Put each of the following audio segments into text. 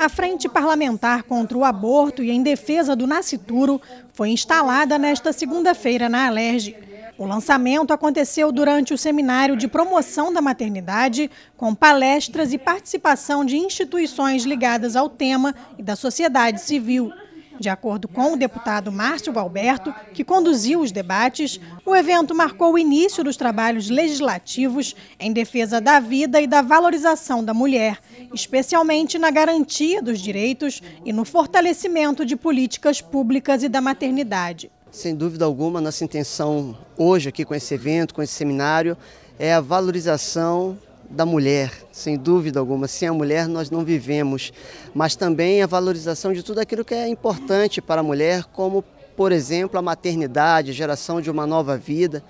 A Frente Parlamentar contra o Aborto e em defesa do nascituro foi instalada nesta segunda-feira na Alerj. O lançamento aconteceu durante o seminário de promoção da maternidade, com palestras e participação de instituições ligadas ao tema e da sociedade civil. De acordo com o deputado Márcio Galberto, que conduziu os debates, o evento marcou o início dos trabalhos legislativos em defesa da vida e da valorização da mulher, especialmente na garantia dos direitos e no fortalecimento de políticas públicas e da maternidade. Sem dúvida alguma, nossa intenção hoje aqui com esse evento, com esse seminário, é a valorização da mulher, sem dúvida alguma. Sem a mulher nós não vivemos, mas também a valorização de tudo aquilo que é importante para a mulher, como, por exemplo, a maternidade, a geração de uma nova vida.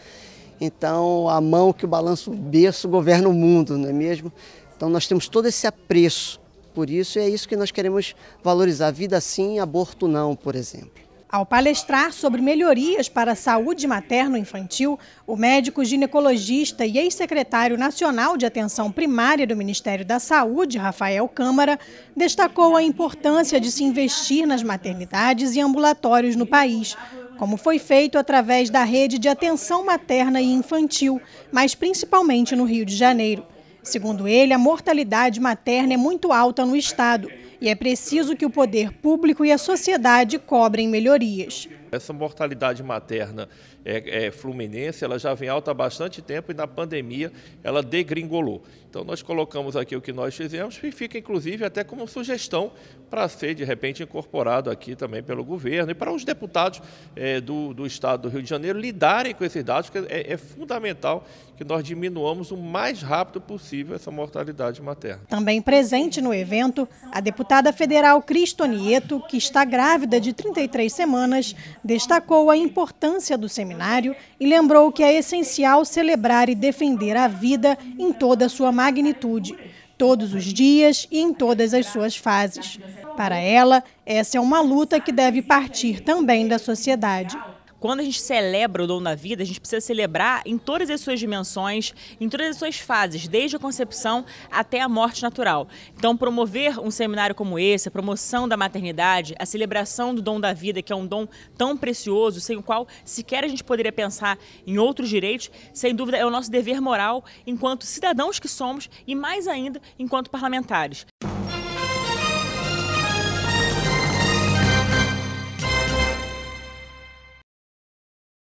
Então, a mão que balança o berço governa o mundo, não é mesmo? Então, nós temos todo esse apreço por isso e é isso que nós queremos valorizar. Vida sim, aborto não, por exemplo. Ao palestrar sobre melhorias para a saúde materno-infantil, o médico ginecologista e ex-secretário nacional de atenção primária do Ministério da Saúde, Rafael Câmara, destacou a importância de se investir nas maternidades e ambulatórios no país, como foi feito através da rede de atenção materna e infantil, mas principalmente no Rio de Janeiro. Segundo ele, a mortalidade materna é muito alta no Estado e é preciso que o poder público e a sociedade cobrem melhorias. Essa mortalidade materna é, é, fluminense, ela já vem alta há bastante tempo e na pandemia ela degringolou. Então nós colocamos aqui o que nós fizemos e fica inclusive até como sugestão para ser de repente incorporado aqui também pelo governo e para os deputados é, do, do Estado do Rio de Janeiro lidarem com esses dados, porque é, é fundamental que nós diminuamos o mais rápido possível essa mortalidade materna. Também presente no evento, a deputada federal Cristonieto, que está grávida de 33 semanas, destacou a importância do seminário e lembrou que é essencial celebrar e defender a vida em toda a sua magnitude, todos os dias e em todas as suas fases. Para ela, essa é uma luta que deve partir também da sociedade quando a gente celebra o dom da vida, a gente precisa celebrar em todas as suas dimensões, em todas as suas fases, desde a concepção até a morte natural. Então, promover um seminário como esse, a promoção da maternidade, a celebração do dom da vida, que é um dom tão precioso, sem o qual sequer a gente poderia pensar em outros direitos, sem dúvida é o nosso dever moral enquanto cidadãos que somos e mais ainda enquanto parlamentares.